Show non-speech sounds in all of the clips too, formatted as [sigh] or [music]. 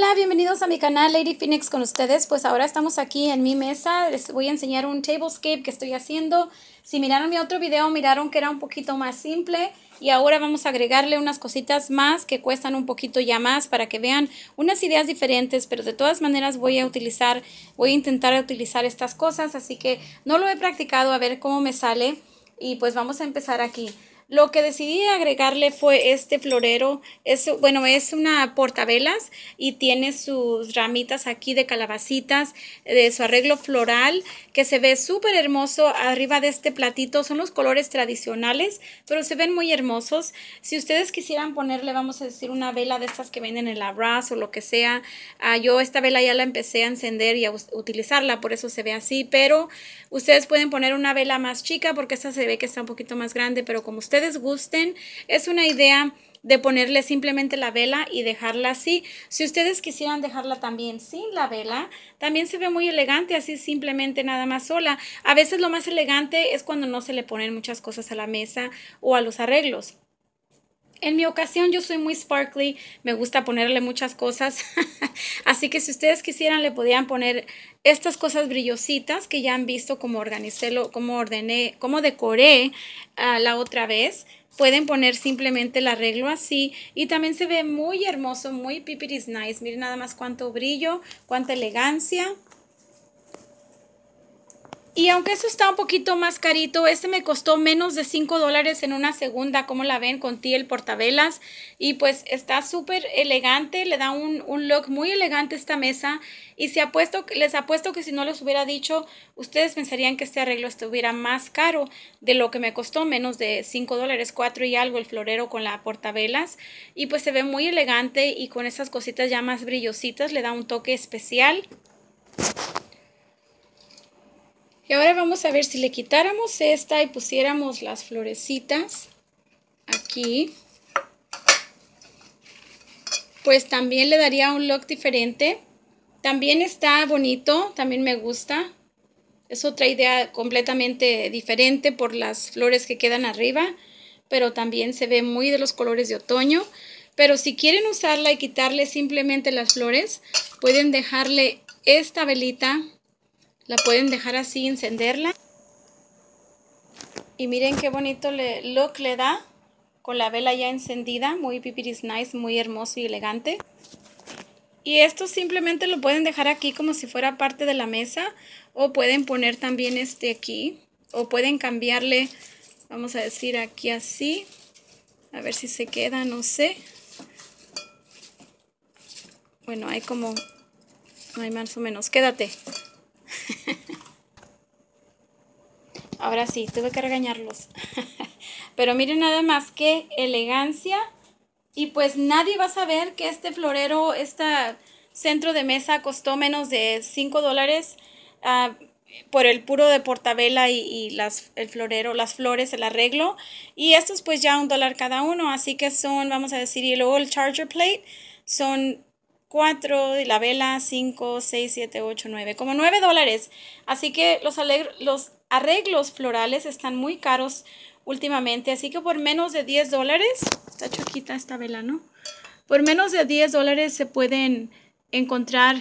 Hola, bienvenidos a mi canal Lady Phoenix con ustedes. Pues ahora estamos aquí en mi mesa. Les voy a enseñar un tablescape que estoy haciendo. Si miraron mi otro video, miraron que era un poquito más simple. Y ahora vamos a agregarle unas cositas más que cuestan un poquito ya más para que vean unas ideas diferentes. Pero de todas maneras voy a utilizar, voy a intentar utilizar estas cosas. Así que no lo he practicado, a ver cómo me sale. Y pues vamos a empezar aquí. Lo que decidí agregarle fue este florero. Es, bueno, es una portavelas y tiene sus ramitas aquí de calabacitas, de su arreglo floral, que se ve súper hermoso arriba de este platito. Son los colores tradicionales, pero se ven muy hermosos. Si ustedes quisieran ponerle, vamos a decir, una vela de estas que venden en la Brass o lo que sea, ah, yo esta vela ya la empecé a encender y a utilizarla, por eso se ve así, pero ustedes pueden poner una vela más chica porque esta se ve que está un poquito más grande, pero como ustedes gusten. Es una idea de ponerle simplemente la vela y dejarla así. Si ustedes quisieran dejarla también sin la vela, también se ve muy elegante así simplemente nada más sola. A veces lo más elegante es cuando no se le ponen muchas cosas a la mesa o a los arreglos en mi ocasión yo soy muy sparkly, me gusta ponerle muchas cosas, [laughs] así que si ustedes quisieran le podían poner estas cosas brillositas que ya han visto como organicé, como ordené, como decoré ah, la otra vez. Pueden poner simplemente el arreglo así y también se ve muy hermoso, muy pipiris nice. Miren nada más cuánto brillo, cuánta elegancia. Y aunque eso está un poquito más carito, este me costó menos de 5 dólares en una segunda, como la ven, con ti el portavelas. Y pues está súper elegante, le da un, look muy elegante esta mesa. Y se apuesto, les apuesto que si no les hubiera dicho, ustedes pensarían que este arreglo estuviera más caro de lo que me costó, menos de 5 dólares, 4 y algo el florero con la portavelas. Y pues se ve muy elegante y con esas cositas ya más brillositas le da un toque especial. Y ahora vamos a ver si le quitáramos esta y pusiéramos las florecitas aquí. Pues también le daría un look diferente. También está bonito, también me gusta. Es otra idea completamente diferente por las flores que quedan arriba, pero también se ve muy de los colores de otoño. Pero si quieren usarla y quitarle simplemente las flores, pueden dejarle esta velita la pueden dejar así, encenderla. Y miren qué bonito le, look le da con la vela ya encendida. Muy pipiris nice, muy hermoso y elegante. Y esto simplemente lo pueden dejar aquí como si fuera parte de la mesa. O pueden poner también este aquí. O pueden cambiarle, vamos a decir aquí así. A ver si se queda, no sé. Bueno, hay como... Hay más o menos. Quédate. Ahora sí, tuve que regañarlos. [laughs] Pero miren nada más qué elegancia. Y pues nadie va a saber que este florero, este centro de mesa costó menos de 5 dólares ah, por el puro de portabela y, y, las, el florero, las flores, el arreglo. Y estos pues ya un dólar cada uno, así que son, vamos a decir, y luego el charger plate son 4, la vela 5, 6, 7, 8, 9, como 9 dólares. Así que los, alegro, los arreglos florales están muy caros últimamente, así que por menos de 10 dólares, está chiquita esta vela, ¿no? Por menos de 10 dólares se pueden encontrar,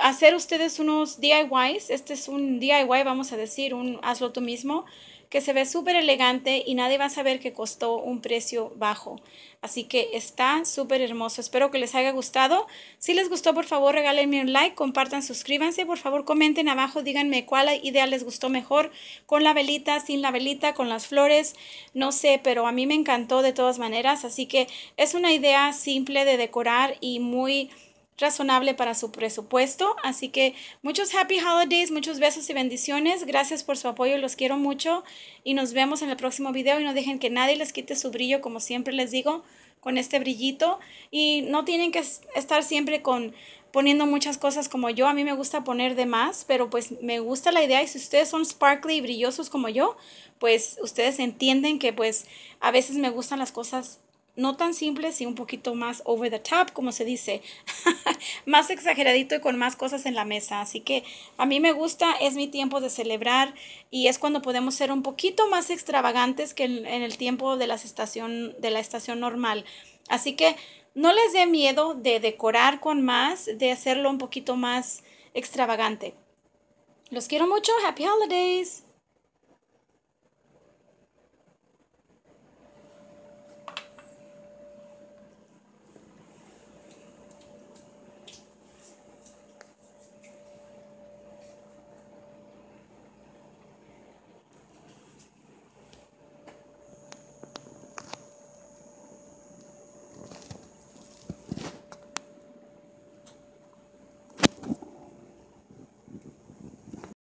hacer ustedes unos DIYs, este es un DIY, vamos a decir, un hazlo tú mismo, que se ve súper elegante y nadie va a saber que costó un precio bajo. Así que está súper hermoso. Espero que les haya gustado. Si les gustó, por favor, regálenme un like, compartan, suscríbanse. Por favor, comenten abajo, díganme cuál idea les gustó mejor, con la velita, sin la velita, con las flores, no sé, pero a mí me encantó de todas maneras. Así que es una idea simple de decorar y muy razonable para su presupuesto. Así que muchos happy holidays, muchos besos y bendiciones. Gracias por su apoyo, los quiero mucho y nos vemos en el próximo video y no dejen que nadie les quite su brillo, como siempre les digo, con este brillito. Y no tienen que estar siempre con poniendo muchas cosas como yo. A mí me gusta poner de más, pero pues me gusta la idea y si ustedes son sparkly y brillosos como yo, pues ustedes entienden que pues a veces me gustan las cosas no tan simple, y un poquito más over the top, como se dice, [laughs] más exageradito y con más cosas en la mesa. Así que a mí me gusta, es mi tiempo de celebrar y es cuando podemos ser un poquito más extravagantes que en, el tiempo de, las estación, de la estación normal. Así que no les dé miedo de decorar con más, de hacerlo un poquito más extravagante. Los quiero mucho, happy holidays.